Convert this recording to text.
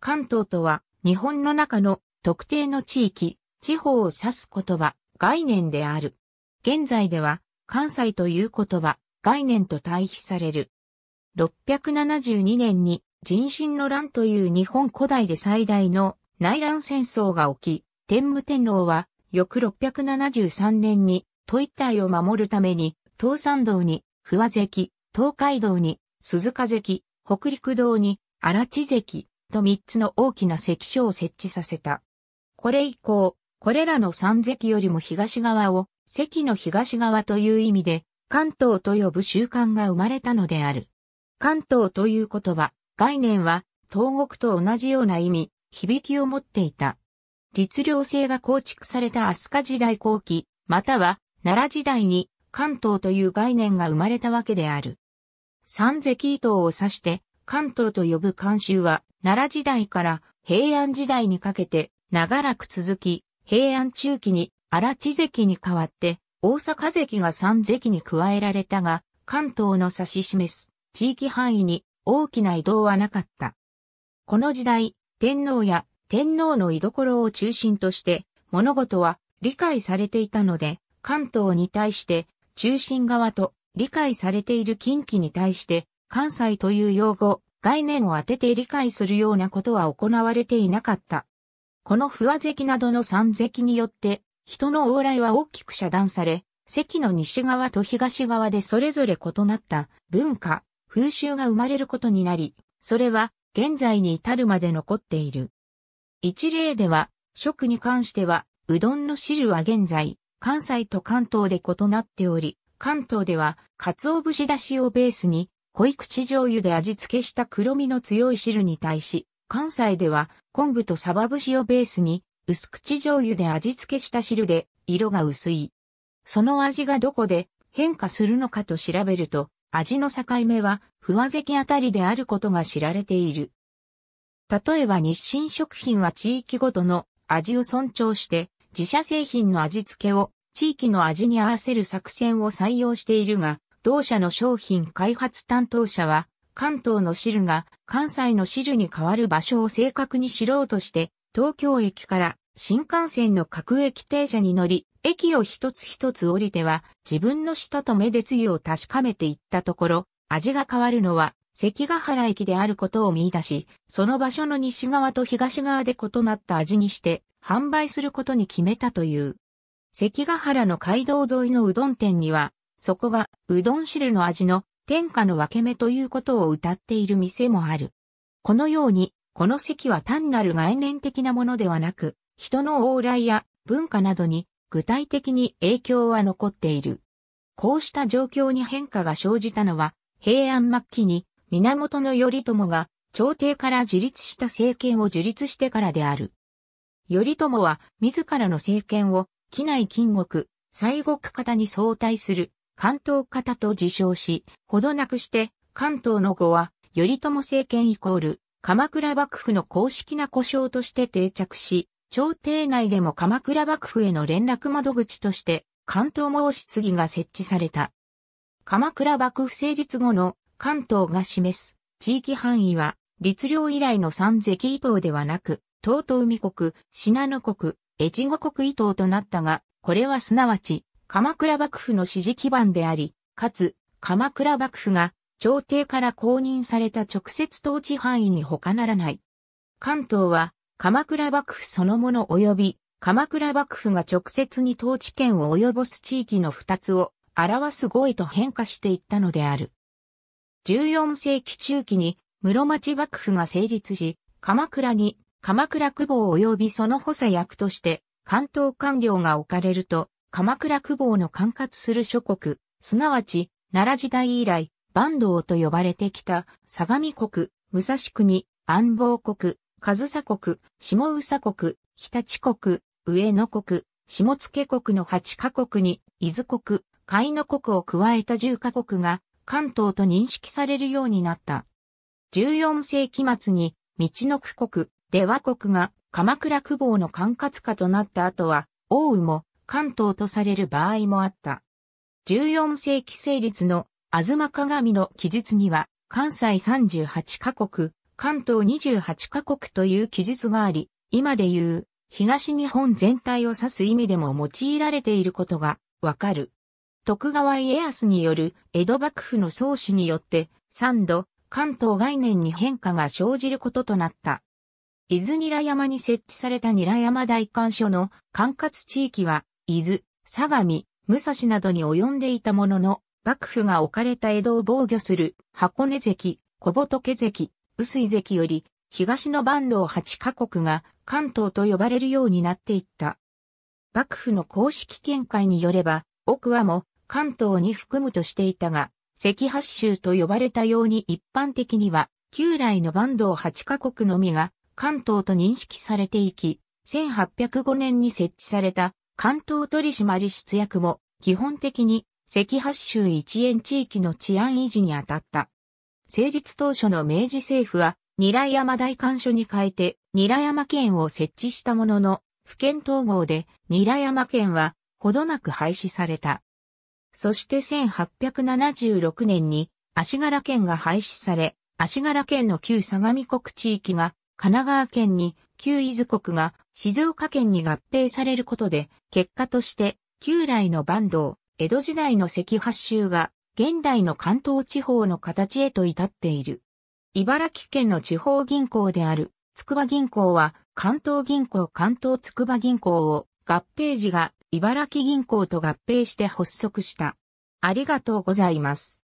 関東とは、日本の中の特定の地域、地方を指す言葉、概念である。現在では、関西という言葉、概念と対比される。672年に人心の乱という日本古代で最大の内乱戦争が起き、天武天皇は翌673年に都一体を守るために、東山道に、不和関、東海道に、鈴鹿関、北陸道に、荒地関、と3つの大きな石所を設置させた。これ以降、これらの三石よりも東側を、石の東側という意味で、関東と呼ぶ習慣が生まれたのである。関東という言葉、概念は、東国と同じような意味、響きを持っていた。律令制が構築された飛鳥時代後期、または奈良時代に関東という概念が生まれたわけである。三石伊藤を指して関東と呼ぶ慣習は、奈良時代から平安時代にかけて長らく続き、平安中期に荒地関に代わって、大阪関が三関に加えられたが、関東の指し示す地域範囲に大きな移動はなかった。この時代、天皇や天皇の居所を中心として物事は理解されていたので、関東に対して中心側と理解されている近畿に対して関西という用語、概念を当てて理解するようなことは行われていなかった。この不和関などの三関によって、人の往来は大きく遮断され、関の西側と東側でそれぞれ異なった文化、風習が生まれることになり、それは現在に至るまで残っている。一例では、食に関しては、うどんの汁は現在、関西と関東で異なっており、関東では、鰹節だしをベースに、濃い口醤油で味付けした黒みの強い汁に対し、関西では昆布とサバ節をベースに薄口醤油で味付けした汁で色が薄い。その味がどこで変化するのかと調べると、味の境目は、不和関あたりであることが知られている。例えば日清食品は地域ごとの味を尊重して、自社製品の味付けを地域の味に合わせる作戦を採用しているが、同社の商品開発担当者は、関東の汁が関西の汁に変わる場所を正確に知ろうとして、東京駅から新幹線の各駅停車に乗り、駅を一つ一つ降りては、自分の舌と目でつゆを確かめていったところ、味が変わるのは、関ヶ原駅であることを見出し、その場所の西側と東側で異なった味にして、販売することに決めたという。関ヶ原の街道沿いのうどん店には、そこがうどん汁の味の天下の分け目ということを歌っている店もある。このように、この席は単なる概念的なものではなく、人の往来や文化などに具体的に影響は残っている。こうした状況に変化が生じたのは、平安末期に源頼朝が朝廷から自立した政権を樹立してからである。頼朝は自らの政権を、機内金国、西国方に相対する関東方と自称し、ほどなくして関東の語は、頼朝政権イコール、鎌倉幕府の公式な故障として定着し、朝廷内でも鎌倉幕府への連絡窓口として、関東申し継が設置された。鎌倉幕府成立後の関東が示す地域範囲は、律令以来の三関伊東ではなく、東東海国、信濃国、越後国伊東となったが、これはすなわち、鎌倉幕府の支持基盤であり、かつ、鎌倉幕府が朝廷から公認された直接統治範囲に他ならない。関東は鎌倉幕府そのもの及び鎌倉幕府が直接に統治権を及ぼす地域の二つを表す語彙と変化していったのである。14世紀中期に室町幕府が成立し、鎌倉に鎌倉久保及びその補佐役として関東官僚が置かれると、鎌倉久保の管轄する諸国、すなわち、奈良時代以来、坂東と呼ばれてきた、相模国、武蔵国、安房国、上総国、下宇佐国、日立国、上野国、下野国の8カ国に、伊豆国、海野国を加えた10カ国が、関東と認識されるようになった。14世紀末に、道の区国、出羽国が鎌倉久保の管轄下となった後は、奥羽も関東とされる場合もあった。14世紀成立の東鏡の記述には、関西38カ国、関東28カ国という記述があり、今で言う東日本全体を指す意味でも用いられていることがわかる。徳川家康による江戸幕府の創始によって3度関東概念に変化が生じることとなった。伊豆ニラ山に設置されたニラ山大観所の管轄地域は伊豆、相模、武蔵などに及んでいたものの、幕府が置かれた江戸を防御する箱根関、小仏関、薄井関より、東の坂東8カ国が関東と呼ばれるようになっていった。幕府の公式見解によれば、奥和も関東に含むとしていたが、関八州と呼ばれたように一般的には、旧来の坂東8カ国のみが関東と認識されていき、1805年に設置された関東取締室役も基本的に赤八州一円地域の治安維持に当たった。成立当初の明治政府は、ニラ山大官所に変えて、ニラ山県を設置したものの、府県統合で、ニラ山県は、ほどなく廃止された。そして1876年に、足柄県が廃止され、足柄県の旧相模国地域が、神奈川県に旧伊豆国が静岡県に合併されることで、結果として旧来の坂東、江戸時代の関八州が現代の関東地方の形へと至っている。茨城県の地方銀行である、筑波銀行は関東銀行関東筑波銀行を合併時が茨城銀行と合併して発足した。ありがとうございます。